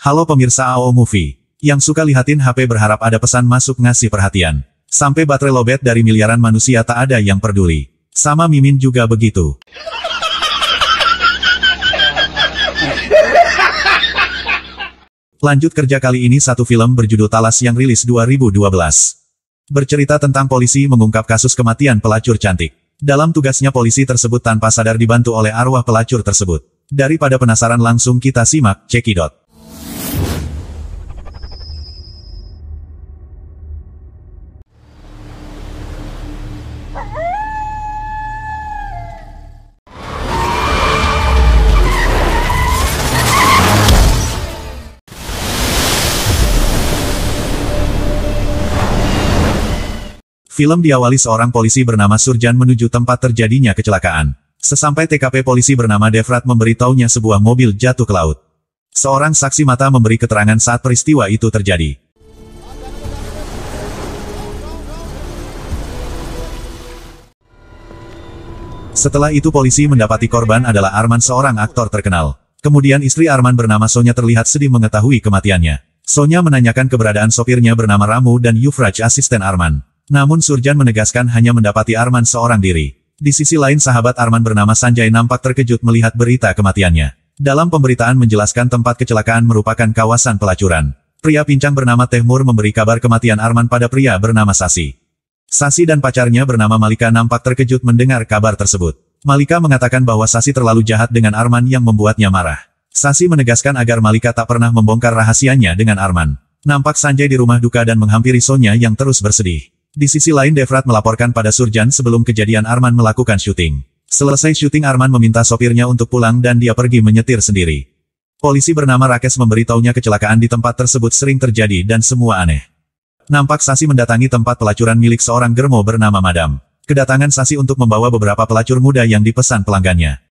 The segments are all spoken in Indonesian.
Halo pemirsa AO Movie. Yang suka lihatin HP berharap ada pesan masuk ngasih perhatian. Sampai baterai lobet dari miliaran manusia tak ada yang peduli. Sama Mimin juga begitu. Lanjut kerja kali ini satu film berjudul Talas yang rilis 2012. Bercerita tentang polisi mengungkap kasus kematian pelacur cantik. Dalam tugasnya polisi tersebut tanpa sadar dibantu oleh arwah pelacur tersebut. Daripada penasaran langsung kita simak, cekidot. Film diawali seorang polisi bernama Surjan menuju tempat terjadinya kecelakaan. Sesampai TKP polisi bernama Devrat memberitahunya sebuah mobil jatuh ke laut. Seorang saksi mata memberi keterangan saat peristiwa itu terjadi. Setelah itu polisi mendapati korban adalah Arman seorang aktor terkenal. Kemudian istri Arman bernama Sonya terlihat sedih mengetahui kematiannya. Sonya menanyakan keberadaan sopirnya bernama Ramu dan Yufraj asisten Arman. Namun Surjan menegaskan hanya mendapati Arman seorang diri. Di sisi lain sahabat Arman bernama Sanjay nampak terkejut melihat berita kematiannya. Dalam pemberitaan menjelaskan tempat kecelakaan merupakan kawasan pelacuran. Pria pincang bernama Tehmur memberi kabar kematian Arman pada pria bernama Sasi. Sasi dan pacarnya bernama Malika nampak terkejut mendengar kabar tersebut. Malika mengatakan bahwa Sasi terlalu jahat dengan Arman yang membuatnya marah. Sasi menegaskan agar Malika tak pernah membongkar rahasianya dengan Arman. Nampak Sanjay di rumah duka dan menghampiri Sonya yang terus bersedih. Di sisi lain Devrat melaporkan pada Surjan sebelum kejadian Arman melakukan syuting. Selesai syuting Arman meminta sopirnya untuk pulang dan dia pergi menyetir sendiri. Polisi bernama Rakes memberitahunya kecelakaan di tempat tersebut sering terjadi dan semua aneh. Nampak Sasi mendatangi tempat pelacuran milik seorang germo bernama Madam. Kedatangan Sasi untuk membawa beberapa pelacur muda yang dipesan pelanggannya.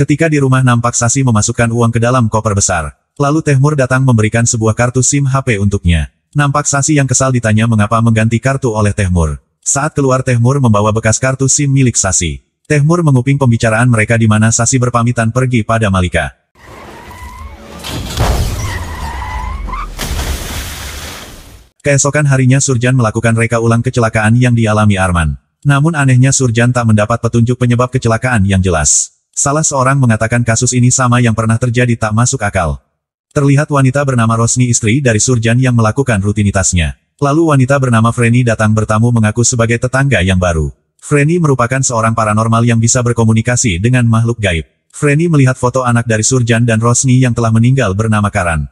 Ketika di rumah nampak Sasi memasukkan uang ke dalam koper besar. Lalu Tehmur datang memberikan sebuah kartu SIM HP untuknya. Nampak Sasi yang kesal ditanya mengapa mengganti kartu oleh Tehmur. Saat keluar Tehmur membawa bekas kartu SIM milik Sasi. Tehmur menguping pembicaraan mereka di mana Sasi berpamitan pergi pada Malika. Keesokan harinya Surjan melakukan reka ulang kecelakaan yang dialami Arman. Namun anehnya Surjan tak mendapat petunjuk penyebab kecelakaan yang jelas. Salah seorang mengatakan kasus ini sama yang pernah terjadi tak masuk akal. Terlihat wanita bernama Rosni istri dari Surjan yang melakukan rutinitasnya. Lalu wanita bernama Freni datang bertamu mengaku sebagai tetangga yang baru. Freni merupakan seorang paranormal yang bisa berkomunikasi dengan makhluk gaib. Freni melihat foto anak dari Surjan dan Rosni yang telah meninggal bernama Karan.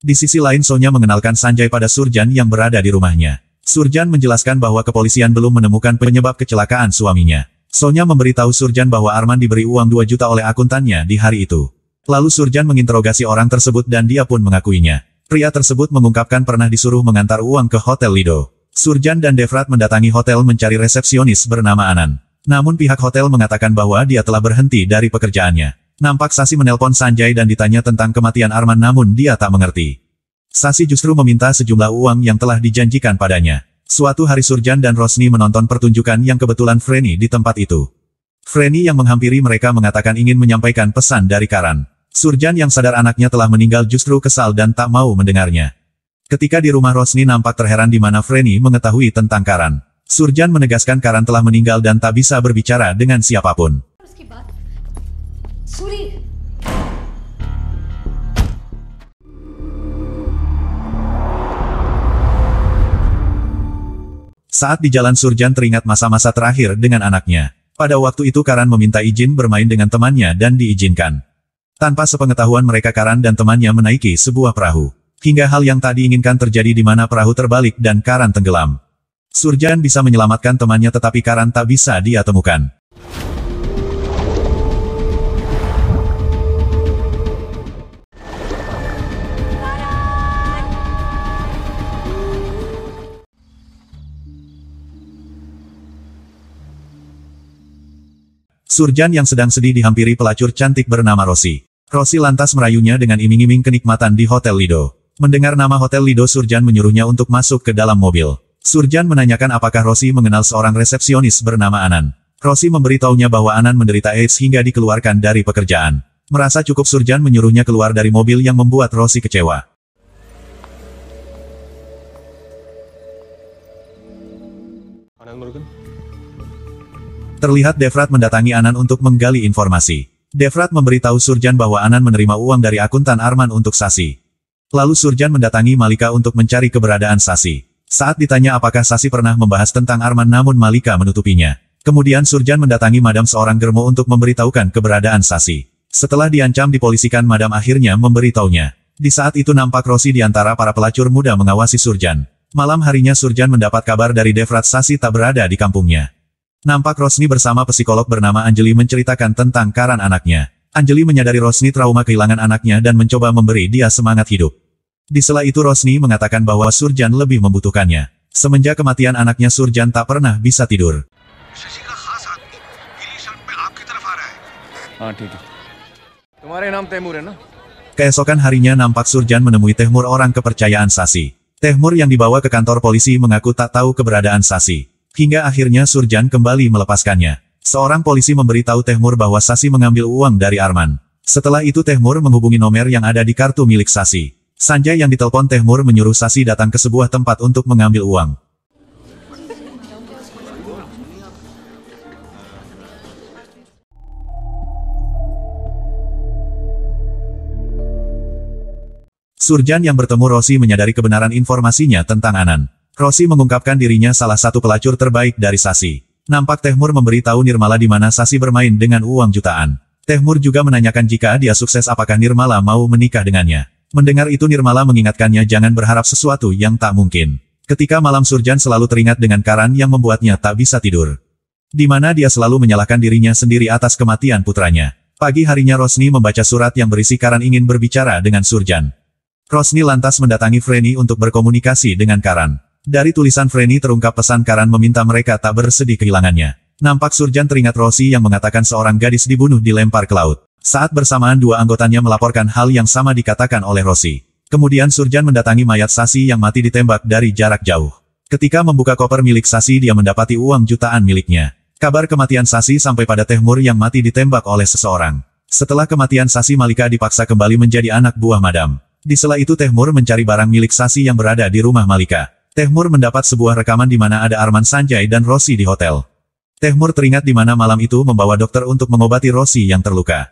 Di sisi lain Sonya mengenalkan Sanjay pada Surjan yang berada di rumahnya. Surjan menjelaskan bahwa kepolisian belum menemukan penyebab kecelakaan suaminya. Sonya memberitahu Surjan bahwa Arman diberi uang 2 juta oleh akuntannya di hari itu. Lalu Surjan menginterogasi orang tersebut dan dia pun mengakuinya. Pria tersebut mengungkapkan pernah disuruh mengantar uang ke Hotel Lido. Surjan dan Devrat mendatangi hotel mencari resepsionis bernama Anan. Namun pihak hotel mengatakan bahwa dia telah berhenti dari pekerjaannya. Nampak Sasi menelpon Sanjay dan ditanya tentang kematian Arman namun dia tak mengerti. Sasi justru meminta sejumlah uang yang telah dijanjikan padanya. Suatu hari Surjan dan Rosni menonton pertunjukan yang kebetulan Freni di tempat itu. Freni yang menghampiri mereka mengatakan ingin menyampaikan pesan dari Karan. Surjan yang sadar anaknya telah meninggal justru kesal dan tak mau mendengarnya. Ketika di rumah Rosni nampak terheran di mana Freni mengetahui tentang Karan. Surjan menegaskan Karan telah meninggal dan tak bisa berbicara dengan siapapun. Saat di jalan Surjan teringat masa-masa terakhir dengan anaknya. Pada waktu itu Karan meminta izin bermain dengan temannya dan diizinkan. Tanpa sepengetahuan mereka Karan dan temannya menaiki sebuah perahu. Hingga hal yang tak diinginkan terjadi di mana perahu terbalik dan Karan tenggelam. Surjan bisa menyelamatkan temannya tetapi Karan tak bisa dia temukan. Surjan yang sedang sedih dihampiri pelacur cantik bernama Rosi. Rosi lantas merayunya dengan iming-iming kenikmatan di Hotel Lido. Mendengar nama Hotel Lido Surjan menyuruhnya untuk masuk ke dalam mobil. Surjan menanyakan apakah Rosi mengenal seorang resepsionis bernama Anan. Rosi memberitahunya bahwa Anan menderita AIDS hingga dikeluarkan dari pekerjaan. Merasa cukup Surjan menyuruhnya keluar dari mobil yang membuat Rosi kecewa. Anan Terlihat Devrat mendatangi Anan untuk menggali informasi. Devrat memberitahu Surjan bahwa Anan menerima uang dari akuntan Arman untuk Sasi. Lalu Surjan mendatangi Malika untuk mencari keberadaan Sasi. Saat ditanya apakah Sasi pernah membahas tentang Arman namun Malika menutupinya. Kemudian Surjan mendatangi Madam seorang germo untuk memberitahukan keberadaan Sasi. Setelah diancam dipolisikan Madam akhirnya memberitahunya. Di saat itu nampak Rosi di antara para pelacur muda mengawasi Surjan. Malam harinya Surjan mendapat kabar dari Devrat Sasi tak berada di kampungnya. Nampak Rosni bersama psikolog bernama Anjeli menceritakan tentang Karan anaknya. Anjeli menyadari Rosni trauma kehilangan anaknya dan mencoba memberi dia semangat hidup. Di sela itu Rosni mengatakan bahwa Surjan lebih membutuhkannya. Semenjak kematian anaknya Surjan tak pernah bisa tidur. Ya, Keesokan harinya nampak Surjan menemui Tehmur orang kepercayaan Sasi. Tehmur yang dibawa ke kantor polisi mengaku tak tahu keberadaan Sasi. Hingga akhirnya Surjan kembali melepaskannya. Seorang polisi memberitahu Tehmur bahwa Sasi mengambil uang dari Arman. Setelah itu Tehmur menghubungi nomor yang ada di kartu milik Sasi. Sanjay yang ditelepon Tehmur menyuruh Sasi datang ke sebuah tempat untuk mengambil uang. Surjan yang bertemu Rossi menyadari kebenaran informasinya tentang Anan. Rossi mengungkapkan dirinya salah satu pelacur terbaik dari Sasi. Nampak Tehmur memberi tahu Nirmala di mana Sasi bermain dengan uang jutaan. Tehmur juga menanyakan jika dia sukses apakah Nirmala mau menikah dengannya. Mendengar itu Nirmala mengingatkannya jangan berharap sesuatu yang tak mungkin. Ketika malam Surjan selalu teringat dengan Karan yang membuatnya tak bisa tidur. Di mana dia selalu menyalahkan dirinya sendiri atas kematian putranya. Pagi harinya Rosni membaca surat yang berisi Karan ingin berbicara dengan Surjan. Rosni lantas mendatangi Freni untuk berkomunikasi dengan Karan. Dari tulisan Freni terungkap pesan Karan meminta mereka tak bersedih kehilangannya. Nampak Surjan teringat Rossi yang mengatakan seorang gadis dibunuh dilempar ke laut. Saat bersamaan dua anggotanya melaporkan hal yang sama dikatakan oleh Rossi. Kemudian Surjan mendatangi mayat Sasi yang mati ditembak dari jarak jauh. Ketika membuka koper milik Sasi dia mendapati uang jutaan miliknya. Kabar kematian Sasi sampai pada Tehmur yang mati ditembak oleh seseorang. Setelah kematian Sasi Malika dipaksa kembali menjadi anak buah Madam. Di sela itu Tehmur mencari barang milik Sasi yang berada di rumah Malika. Tehmur mendapat sebuah rekaman di mana ada Arman Sanjay dan Rossi di hotel. Tehmur teringat di mana malam itu membawa dokter untuk mengobati Rossi yang terluka.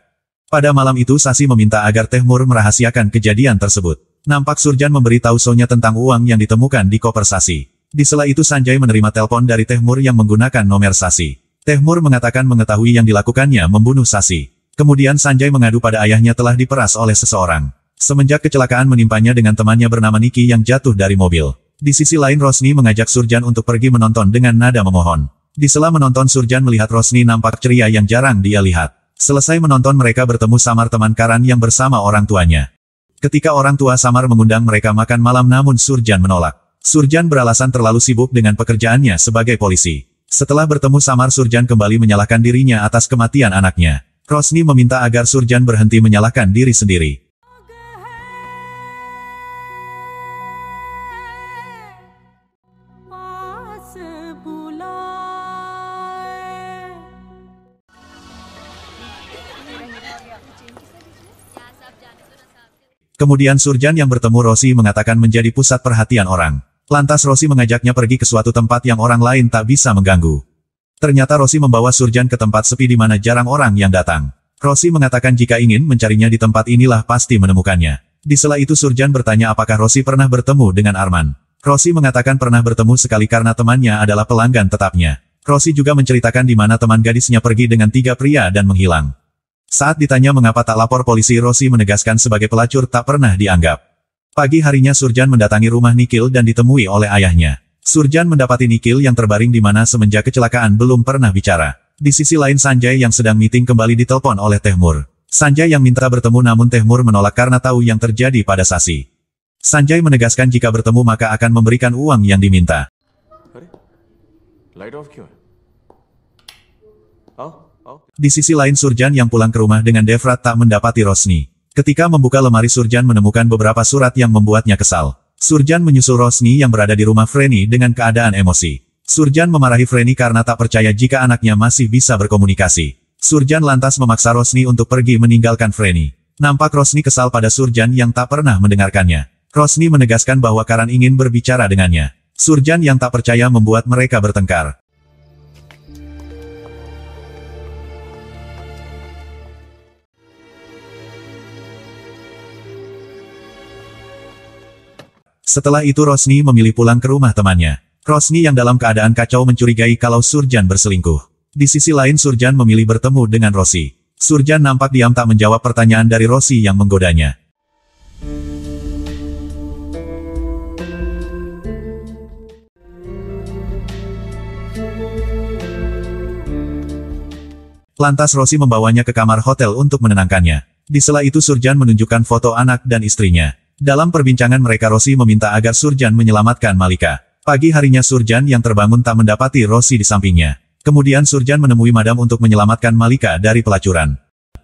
Pada malam itu Sasi meminta agar Tehmur merahasiakan kejadian tersebut. Nampak Surjan memberitahu Sonya tentang uang yang ditemukan di koper Sasi. Di sela itu Sanjay menerima telepon dari Tehmur yang menggunakan nomor Sasi. Tehmur mengatakan mengetahui yang dilakukannya membunuh Sasi. Kemudian Sanjay mengadu pada ayahnya telah diperas oleh seseorang. Semenjak kecelakaan menimpanya dengan temannya bernama Niki yang jatuh dari mobil. Di sisi lain Rosni mengajak Surjan untuk pergi menonton dengan nada memohon. Di sela menonton Surjan melihat Rosni nampak ceria yang jarang dia lihat. Selesai menonton mereka bertemu Samar teman Karan yang bersama orang tuanya. Ketika orang tua Samar mengundang mereka makan malam namun Surjan menolak. Surjan beralasan terlalu sibuk dengan pekerjaannya sebagai polisi. Setelah bertemu Samar Surjan kembali menyalahkan dirinya atas kematian anaknya. Rosni meminta agar Surjan berhenti menyalahkan diri sendiri. Kemudian Surjan yang bertemu Rossi mengatakan menjadi pusat perhatian orang. Lantas Rossi mengajaknya pergi ke suatu tempat yang orang lain tak bisa mengganggu. Ternyata Rossi membawa Surjan ke tempat sepi di mana jarang orang yang datang. Rossi mengatakan jika ingin mencarinya di tempat inilah pasti menemukannya. Di sela itu Surjan bertanya apakah Rossi pernah bertemu dengan Arman. Rossi mengatakan pernah bertemu sekali karena temannya adalah pelanggan tetapnya. Rossi juga menceritakan di mana teman gadisnya pergi dengan tiga pria dan menghilang. Saat ditanya mengapa tak lapor polisi Rossi menegaskan sebagai pelacur tak pernah dianggap. Pagi harinya Surjan mendatangi rumah Nikil dan ditemui oleh ayahnya. Surjan mendapati Nikil yang terbaring di mana semenjak kecelakaan belum pernah bicara. Di sisi lain Sanjay yang sedang meeting kembali ditelepon oleh Tehmur. Sanjay yang minta bertemu namun Tehmur menolak karena tahu yang terjadi pada Sasi. Sanjay menegaskan jika bertemu maka akan memberikan uang yang diminta. Light off kyun. Di sisi lain Surjan yang pulang ke rumah dengan Devrat tak mendapati Rosni. Ketika membuka lemari Surjan menemukan beberapa surat yang membuatnya kesal. Surjan menyusul Rosni yang berada di rumah Freni dengan keadaan emosi. Surjan memarahi Freni karena tak percaya jika anaknya masih bisa berkomunikasi. Surjan lantas memaksa Rosni untuk pergi meninggalkan Freni. Nampak Rosni kesal pada Surjan yang tak pernah mendengarkannya. Rosni menegaskan bahwa Karan ingin berbicara dengannya. Surjan yang tak percaya membuat mereka bertengkar. Setelah itu Rosni memilih pulang ke rumah temannya. Rosni yang dalam keadaan kacau mencurigai kalau Surjan berselingkuh. Di sisi lain Surjan memilih bertemu dengan Rosi. Surjan nampak diam tak menjawab pertanyaan dari Rosi yang menggodanya. Lantas Rosi membawanya ke kamar hotel untuk menenangkannya. Di sela itu Surjan menunjukkan foto anak dan istrinya. Dalam perbincangan mereka Rosi meminta agar Surjan menyelamatkan Malika. Pagi harinya Surjan yang terbangun tak mendapati Rosi di sampingnya. Kemudian Surjan menemui Madam untuk menyelamatkan Malika dari pelacuran.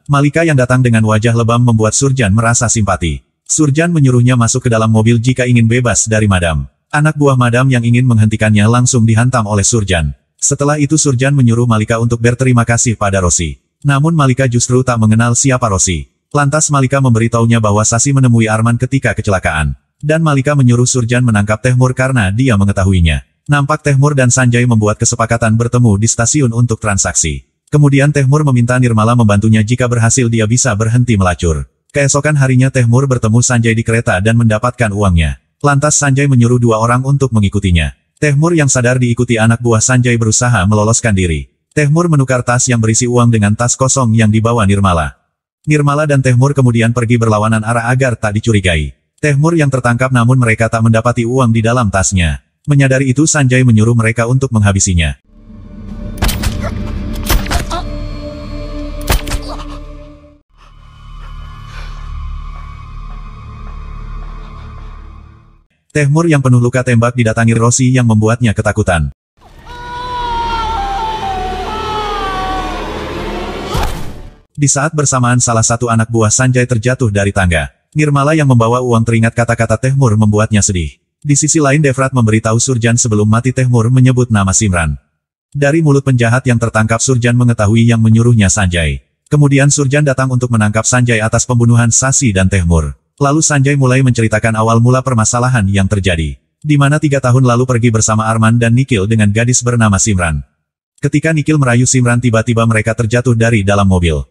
Malika yang datang dengan wajah lebam membuat Surjan merasa simpati. Surjan menyuruhnya masuk ke dalam mobil jika ingin bebas dari Madam. Anak buah Madam yang ingin menghentikannya langsung dihantam oleh Surjan. Setelah itu Surjan menyuruh Malika untuk berterima kasih pada Rosi. Namun Malika justru tak mengenal siapa Rosi. Lantas Malika memberitahunya bahwa Sasi menemui Arman ketika kecelakaan. Dan Malika menyuruh Surjan menangkap Tehmur karena dia mengetahuinya. Nampak Tehmur dan Sanjay membuat kesepakatan bertemu di stasiun untuk transaksi. Kemudian Tehmur meminta Nirmala membantunya jika berhasil dia bisa berhenti melacur. Keesokan harinya Tehmur bertemu Sanjay di kereta dan mendapatkan uangnya. Lantas Sanjay menyuruh dua orang untuk mengikutinya. Tehmur yang sadar diikuti anak buah Sanjay berusaha meloloskan diri. Tehmur menukar tas yang berisi uang dengan tas kosong yang dibawa Nirmala. Nirmala dan Tehmur kemudian pergi berlawanan arah agar tak dicurigai. Tehmur yang tertangkap namun mereka tak mendapati uang di dalam tasnya. Menyadari itu Sanjay menyuruh mereka untuk menghabisinya. Tehmur yang penuh luka tembak didatangi Rossi yang membuatnya ketakutan. Di saat bersamaan salah satu anak buah Sanjay terjatuh dari tangga. Nirmala yang membawa uang teringat kata-kata Tehmur membuatnya sedih. Di sisi lain Devrat memberitahu Surjan sebelum mati Tehmur menyebut nama Simran. Dari mulut penjahat yang tertangkap Surjan mengetahui yang menyuruhnya Sanjay. Kemudian Surjan datang untuk menangkap Sanjay atas pembunuhan Sasi dan Tehmur. Lalu Sanjay mulai menceritakan awal mula permasalahan yang terjadi. Di mana tiga tahun lalu pergi bersama Arman dan Nikil dengan gadis bernama Simran. Ketika Nikil merayu Simran tiba-tiba mereka terjatuh dari dalam mobil.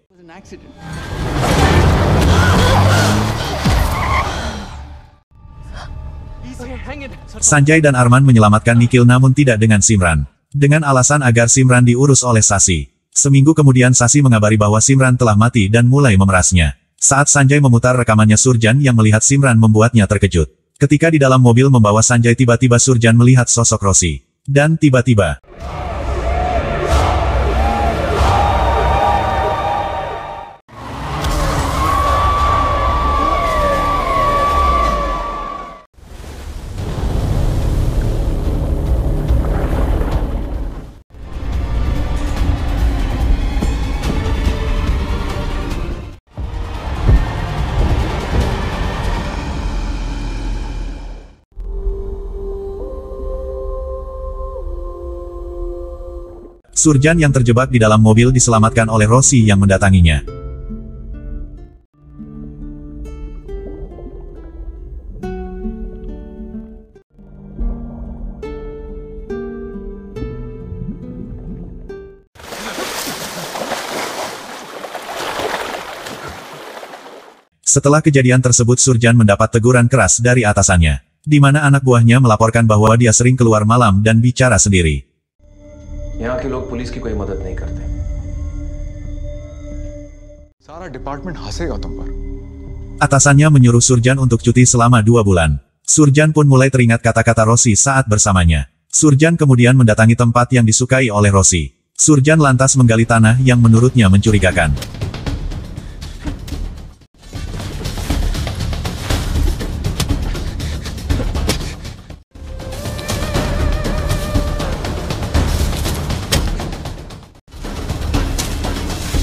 Sanjay dan Arman menyelamatkan Nikil namun tidak dengan Simran. Dengan alasan agar Simran diurus oleh Sasi. Seminggu kemudian Sasi mengabari bahwa Simran telah mati dan mulai memerasnya. Saat Sanjay memutar rekamannya Surjan yang melihat Simran membuatnya terkejut. Ketika di dalam mobil membawa Sanjay tiba-tiba Surjan melihat sosok Rosi. Dan tiba-tiba... Surjan yang terjebak di dalam mobil diselamatkan oleh Rossi yang mendatanginya. Setelah kejadian tersebut Surjan mendapat teguran keras dari atasannya, di mana anak buahnya melaporkan bahwa dia sering keluar malam dan bicara sendiri. यहाँ के लोग पुलिस की कोई मदद नहीं करते सारा डिपार्टमेंट हंसेगा तुम पर Atasannya menyuruh Surjan untuk cuti selama dua bulan. Surjan pun mulai teringat kata-kata Rossi saat bersamanya. Surjan kemudian mendatangi tempat yang disukai oleh Rossi. Surjan lantas menggali tanah yang menurutnya mencurigakan.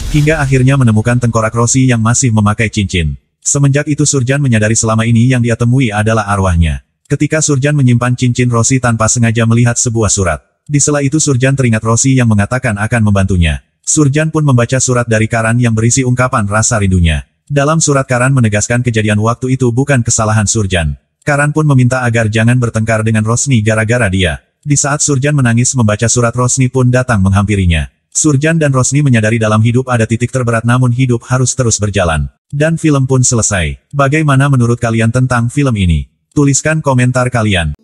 Hingga akhirnya menemukan tengkorak Rosi yang masih memakai cincin. Semenjak itu Surjan menyadari selama ini yang dia temui adalah arwahnya. Ketika Surjan menyimpan cincin Rosi tanpa sengaja melihat sebuah surat. Di sela itu Surjan teringat Rosi yang mengatakan akan membantunya. Surjan pun membaca surat dari Karan yang berisi ungkapan rasa rindunya. Dalam surat Karan menegaskan kejadian waktu itu bukan kesalahan Surjan. Karan pun meminta agar jangan bertengkar dengan Rosni gara-gara dia. Di saat Surjan menangis membaca surat Rosni pun datang menghampirinya. Surjan dan Rosni menyadari dalam hidup ada titik terberat namun hidup harus terus berjalan. Dan film pun selesai. Bagaimana menurut kalian tentang film ini? Tuliskan komentar kalian.